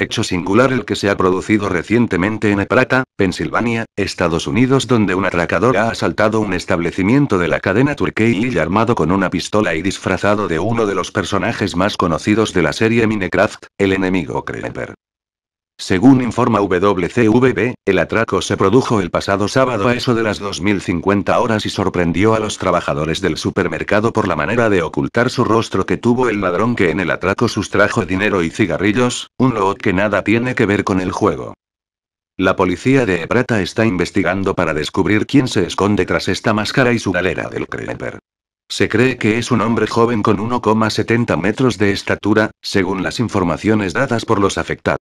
Hecho singular el que se ha producido recientemente en Eprata, Pensilvania, Estados Unidos, donde un atracador ha asaltado un establecimiento de la cadena Turkey armado con una pistola y disfrazado de uno de los personajes más conocidos de la serie Minecraft, el enemigo Creeper. Según informa WCVB, el atraco se produjo el pasado sábado a eso de las 2050 horas y sorprendió a los trabajadores del supermercado por la manera de ocultar su rostro que tuvo el ladrón que en el atraco sustrajo dinero y cigarrillos, un loot que nada tiene que ver con el juego. La policía de Eprata está investigando para descubrir quién se esconde tras esta máscara y su galera del creeper. Se cree que es un hombre joven con 1,70 metros de estatura, según las informaciones dadas por los afectados.